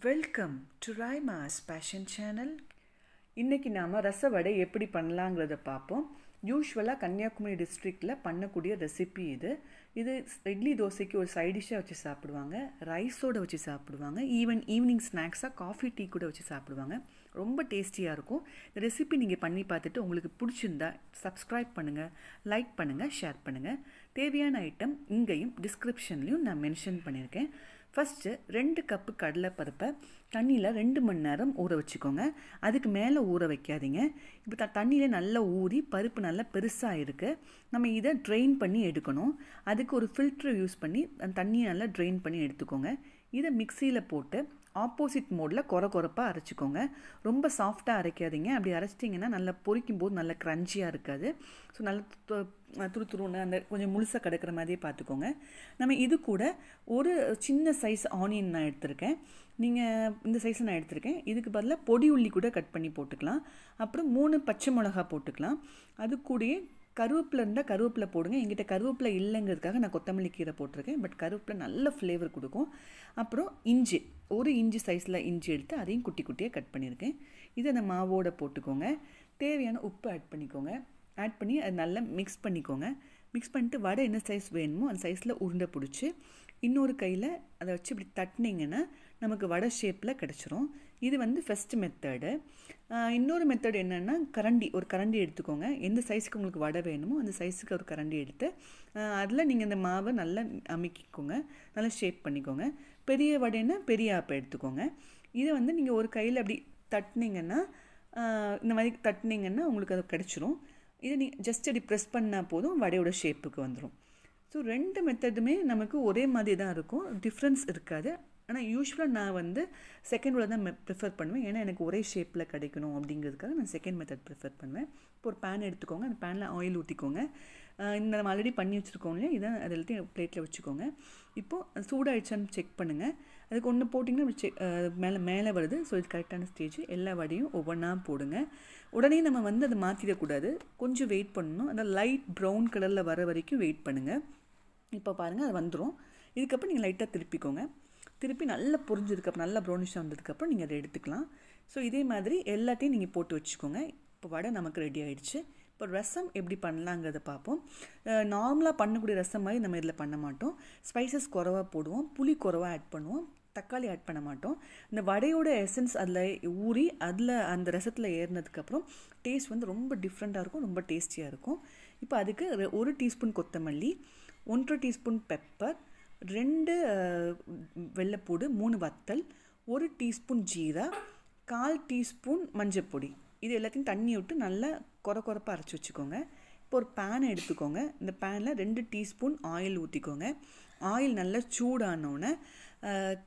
Welcome to Raima's Passion Channel. இன்றைக்கி நாம் ரசவடை எப்படி பண்ணலாங்கிறத பார்ப்போம் யூஸ்வலாக கன்னியாகுமரி டிஸ்ட்ரிக்டில் பண்ணக்கூடிய ரெசிபி இது இது இட்லி தோசைக்கு ஒரு சைடிஷாக வச்சு சாப்பிடுவாங்க ரைஸோடு வச்சு சாப்பிடுவாங்க ஈவன் ஈவினிங் ஸ்நாக்ஸாக காஃபி டீ கூட வச்சு சாப்பிடுவாங்க ரொம்ப டேஸ்டியாக இருக்கும் இந்த ரெசிபி நீங்கள் பண்ணி பார்த்துட்டு உங்களுக்கு பிடிச்சிருந்தா சப்ஸ்கிரைப் பண்ணுங்கள் லைக் பண்ணுங்கள் ஷேர் பண்ணுங்கள் தேவையான ஐட்டம் இங்கேயும் டிஸ்கிரிப்ஷன்லேயும் நான் மென்ஷன் பண்ணியிருக்கேன் ஃபஸ்ட்டு ரெண்டு கப்பு கடலை பருப்பை தண்ணியில் ரெண்டு மணி நேரம் ஊற வச்சுக்கோங்க அதுக்கு மேலே ஊற வைக்காதீங்க இப்போ த தண்ணியில் நல்லா ஊறி பருப்பு நல்லா பெருசாக இருக்குது நம்ம இதை ட்ரெயின் பண்ணி எடுக்கணும் அதுக்கு ஒரு ஃபில்ட்ரு யூஸ் பண்ணி தண்ணியை நல்லா ட்ரெயின் பண்ணி எடுத்துக்கோங்க இதை மிக்சியில் போட்டு ஆப்போசிட் மோடில் குறை குறைப்பாக அரைச்சிக்கோங்க ரொம்ப சாஃப்டாக அரைக்காதீங்க அப்படி அரைச்சிட்டிங்கன்னா நல்லா பொறிக்கும் போது நல்லா க்ரன்ச்சியாக இருக்காது ஸோ நல்லா துரு துருன்னு அந்த கொஞ்சம் முழுசாக கிடக்கிற மாதிரியே பார்த்துக்கோங்க நம்ம இது கூட ஒரு சின்ன சைஸ் ஆனியன் நான் எடுத்திருக்கேன் நீங்கள் இந்த சைஸை நான் எடுத்திருக்கேன் இதுக்கு பதிலாக பொடி உள்ளி கூட கட் பண்ணி போட்டுக்கலாம் அப்புறம் மூணு பச்சை மிளகா போட்டுக்கலாம் அது கூடயே கருவேப்பில இருந்தால் கருவேப்பிலை போடுங்க எங்கிட்ட கருவேப்பிலை இல்லைங்கிறதுக்காக நான் கொத்தமல்லி கீரை போட்டிருக்கேன் பட் கருவேப்பிலை நல்ல ஃப்ளேவர் கொடுக்கும் அப்புறம் இஞ்சி ஒரு இஞ்சி சைஸில் இஞ்சி எடுத்து அதையும் குட்டி குட்டியாக கட் பண்ணியிருக்கேன் இதை அந்த மாவோடு போட்டுக்கோங்க தேவையான உப்பு ஆட் பண்ணிக்கோங்க ஆட் பண்ணி அது நல்லா மிக்ஸ் பண்ணிக்கோங்க மிக்ஸ் பண்ணிட்டு வடை என்ன சைஸ் வேணுமோ அந்த சைஸில் உருண்டை பிடிச்சி இன்னொரு கையில் அதை வச்சு இப்படி தட்டினீங்கன்னா நமக்கு வடை ஷேப்பில் கிடச்சிரும் இது வந்து ஃபஸ்ட்டு மெத்தடு இன்னொரு மெத்தட் என்னென்னா கரண்டி ஒரு கரண்டி எடுத்துக்கோங்க எந்த சைஸுக்கு உங்களுக்கு வடை வேணுமோ அந்த சைஸுக்கு ஒரு கரண்டி எடுத்து அதில் நீங்கள் இந்த மாவை நல்லா அமைக்கிக்கோங்க நல்லா ஷேப் பண்ணிக்கோங்க பெரிய வடைன்னா பெரிய ஆப்பை எடுத்துக்கோங்க இதை வந்து நீங்கள் ஒரு கையில் அப்படி தட்டினீங்கன்னா இந்த மாதிரி தட்டினீங்கன்னா உங்களுக்கு அது கிடச்சிரும் இதை நீங்கள் ஜஸ்ட் அப்படி ப்ரெஸ் பண்ணால் போதும் வடையோட ஷேப்புக்கு வந்துடும் ஸோ ரெண்டு மெத்தடுமே நமக்கு ஒரே மாதிரி தான் இருக்கும் டிஃப்ரென்ஸ் இருக்காது ஆனால் யூஸ்வலாக நான் வந்து செகண்ட் ரோல் தான் ப்ரிஃபர் பண்ணுவேன் ஏன்னா எனக்கு ஒரே ஷேப்பில் கிடைக்கணும் அப்படிங்கிறதுக்காக நான் செகண்ட் மெத்தட் ப்ரிஃபர் பண்ணுவேன் இப்போ ஒரு பேன் எடுத்துக்கோங்க அந்த பேனில் ஆயில் ஊற்றிக்கோங்க இந்த நம்ம ஆல்ரெடி பண்ணி வச்சுருக்கோம் இல்லையா இதை அது எல்லாத்தையும் பிளேட்டில் வச்சுக்கோங்க இப்போது சூடாகிடுச்சான்னு செக் பண்ணுங்கள் அதுக்கு ஒன்று போட்டிங்கன்னா செக் மேலே மேலே வருது ஸோ இது கரெக்டான ஸ்டேஜ் எல்லா வடையும் ஒவ்வொன்றா போடுங்க உடனே நம்ம வந்து அதை மாற்றிடக்கூடாது கொஞ்சம் வெயிட் பண்ணணும் அந்த லைட் ப்ரௌன் கலரில் வர வரைக்கும் வெயிட் பண்ணுங்கள் இப்போ பாருங்கள் அது வந்துடும் இதுக்கப்புறம் நீங்கள் லைட்டாக திருப்பிக்கோங்க திருப்பி நல்லா புரிஞ்சதுக்கப்புறம் நல்லா ப்ரௌனிஷாக வந்ததுக்கப்புறம் நீங்கள் அதை எடுத்துக்கலாம் ஸோ இதே மாதிரி எல்லாத்தையும் நீங்கள் போட்டு வச்சுக்கோங்க இப்போ வடை நமக்கு ரெடி ஆகிடுச்சு இப்போ ரசம் எப்படி பண்ணலாங்கிறத பார்ப்போம் நார்மலாக பண்ணக்கூடிய ரசம் மாதிரி நம்ம இதில் பண்ண மாட்டோம் ஸ்பைசஸ் குறவாக போடுவோம் புளி குறவாக ஆட் பண்ணுவோம் தக்காளி ஆட் பண்ண மாட்டோம் இந்த வடையோட எசன்ஸ் அதில் ஊறி அதில் அந்த ரசத்தில் ஏறினதுக்கப்புறம் டேஸ்ட் வந்து ரொம்ப டிஃப்ரெண்ட்டாக இருக்கும் ரொம்ப டேஸ்டியாக இருக்கும் இப்போ அதுக்கு ஒரு டீஸ்பூன் கொத்தமல்லி ஒன்றரை டீஸ்பூன் பெப்பர் ரெண்டு வெள்ளைப்பூடு மூணு வத்தல் ஒரு டீஸ்பூன் ஜீரா கால் டீஸ்பூன் மஞ்சப்பொடி இது எல்லாத்தையும் தண்ணி விட்டு நல்லா குறை குறப்பாக அரைச்சி வச்சுக்கோங்க இப்போ ஒரு பேனை எடுத்துக்கோங்க இந்த பேனில் ரெண்டு டீஸ்பூன் ஆயில் ஊற்றிக்கோங்க ஆயில் நல்லா சூடானோடனே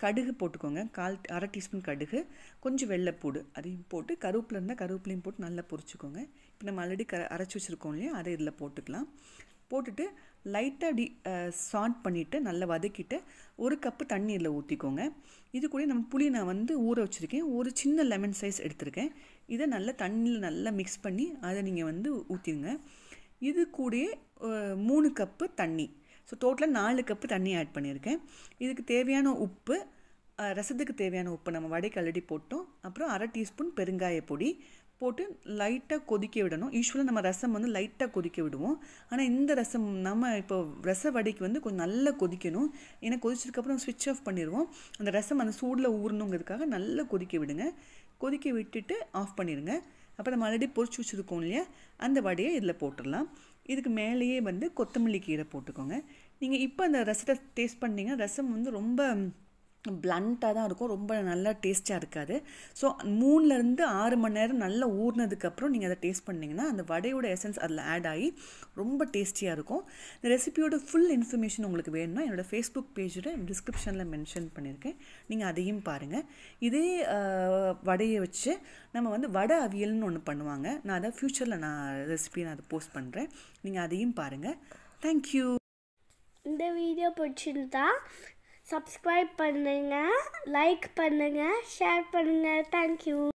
கடுகு போட்டுக்கோங்க கால் அரை டீஸ்பூன் கடுகு கொஞ்சம் வெள்ளைப்பூடு அதையும் போட்டு கருவேப்பில் இருந்தால் கருவேப்பிலையும் போட்டு நல்லா பொரிச்சிக்கோங்க இப்போ நம்ம ஆல்ரெடி க அரைச்சி வச்சுருக்கோம் இல்லையா அதை இதில் போட்டுக்கலாம் போட்டுட்டு லைட்டாக டி சால்ட் பண்ணிவிட்டு நல்லா வதக்கிட்டு ஒரு கப்பு தண்ணீரில் ஊற்றிக்கோங்க இது கூட நம்ம புளி நான் வந்து ஊற வச்சுருக்கேன் ஒரு சின்ன லெமன் சைஸ் எடுத்திருக்கேன் இதை நல்லா தண்ணியில் நல்லா மிக்ஸ் பண்ணி அதை நீங்கள் வந்து ஊற்றிடுங்க இது கூடயே மூணு கப்பு தண்ணி ஸோ டோட்டலாக நாலு கப்பு தண்ணி ஆட் பண்ணியிருக்கேன் இதுக்கு தேவையான உப்பு ரசத்துக்கு தேவையான உப்பு நம்ம வடைக்கு ஆல்ரெடி போட்டோம் அப்புறம் அரை டீஸ்பூன் பெருங்காய பொடி போட்டு லைட்டாக கொதிக்க விடணும் யூஸ்வலாக நம்ம ரசம் வந்து லைட்டாக கொதிக்க விடுவோம் ஆனால் இந்த ரசம் நம்ம இப்போ ரச வடைக்கு வந்து கொஞ்சம் நல்லா கொதிக்கணும் ஏன்னா கொதிச்சதுக்கப்புறம் சுவிட்ச் ஆஃப் பண்ணிடுவோம் அந்த ரசம் அந்த சூடில் ஊறணுங்கிறதுக்காக நல்லா கொதிக்க விடுங்க கொதிக்க விட்டுட்டு ஆஃப் பண்ணிடுங்க அப்புறம் நம்ம ஆல்ரெடி பொறிச்சு வச்சுருக்கோம் இல்லையா அந்த வடையை இதில் போட்டுடலாம் இதுக்கு மேலேயே வந்து கொத்தமல்லி கீரை போட்டுக்கோங்க நீங்கள் இப்போ அந்த ரசத்தை டேஸ்ட் பண்ணிங்கன்னா ரசம் வந்து ரொம்ப பிளண்ட்டாக தான் இருக்கும் ரொம்ப நல்லா டேஸ்ட்டாக இருக்காது ஸோ மூணுலேருந்து ஆறு மணி நேரம் நல்லா ஊறினதுக்கப்புறம் நீங்கள் அதை டேஸ்ட் பண்ணிங்கன்னா அந்த வடையோட எசன்ஸ் அதில் ஆட் ஆகி ரொம்ப டேஸ்டியாக இருக்கும் இந்த ரெசிபியோட ஃபுல் இன்ஃபர்மேஷன் உங்களுக்கு வேணும்னா என்னோடய ஃபேஸ்புக் பேஜில் டிஸ்கிரிப்ஷனில் மென்ஷன் பண்ணியிருக்கேன் நீங்கள் அதையும் பாருங்கள் இதே வடையை வச்சு நம்ம வந்து வடை அவியல்னு ஒன்று பண்ணுவாங்க நான் அதை ஃப்யூச்சரில் நான் ரெசிபி நான் அதை போஸ்ட் பண்ணுறேன் நீங்கள் அதையும் பாருங்கள் தேங்க்யூ இந்த வீடியோ பிடிச்சிருந்தா सब्सक्राइब பண்ணுங்க லைக் பண்ணுங்க ஷேர் பண்ணுங்க थैंक यू